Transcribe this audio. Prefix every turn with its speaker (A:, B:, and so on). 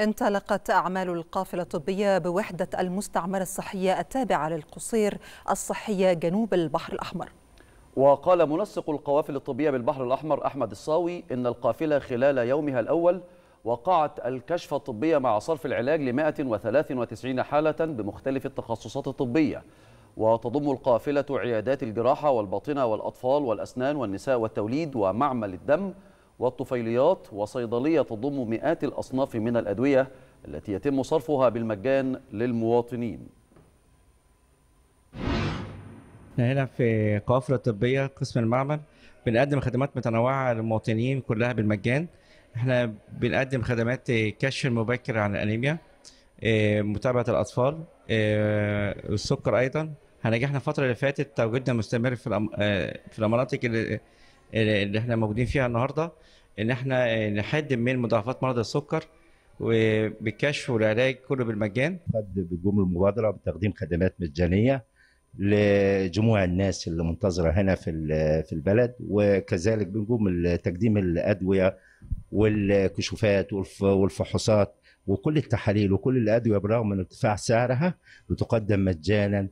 A: انطلقت أعمال القافلة الطبية بوحدة المستعمرة الصحية التابعة للقصير الصحية جنوب البحر الأحمر
B: وقال منسق القوافل الطبية بالبحر الأحمر أحمد الصاوي إن القافلة خلال يومها الأول وقعت الكشف الطبية مع صرف العلاج ل 193 حالة بمختلف التخصصات الطبية وتضم القافلة عيادات الجراحة والباطنة والأطفال والأسنان والنساء والتوليد ومعمل الدم والطفيليات وصيدلية تضم مئات الأصناف من الأدوية التي يتم صرفها بالمجان للمواطنين
C: احنا هنا في كافرة طبية قسم المعمل بنقدم خدمات متنوعة للمواطنين كلها بالمجان احنا بنقدم خدمات كشف مبكر عن الانيميا آه، متابعة الأطفال آه، السكر أيضا هنجحنا الفترة اللي فاتت توجدنا مستمر في آه، في المناطق اللي اللي احنا موجودين فيها النهارده ان احنا نحد من مضاعفات مرض السكر وبالكشف والعلاج كله بالمجان.
D: قد بتقوم المبادره بتقديم خدمات مجانيه لجموع الناس اللي منتظره هنا في في البلد وكذلك بنقوم تقديم الادويه والكشوفات والفحوصات وكل التحاليل وكل الادويه برغم من ارتفاع سعرها بتقدم مجانا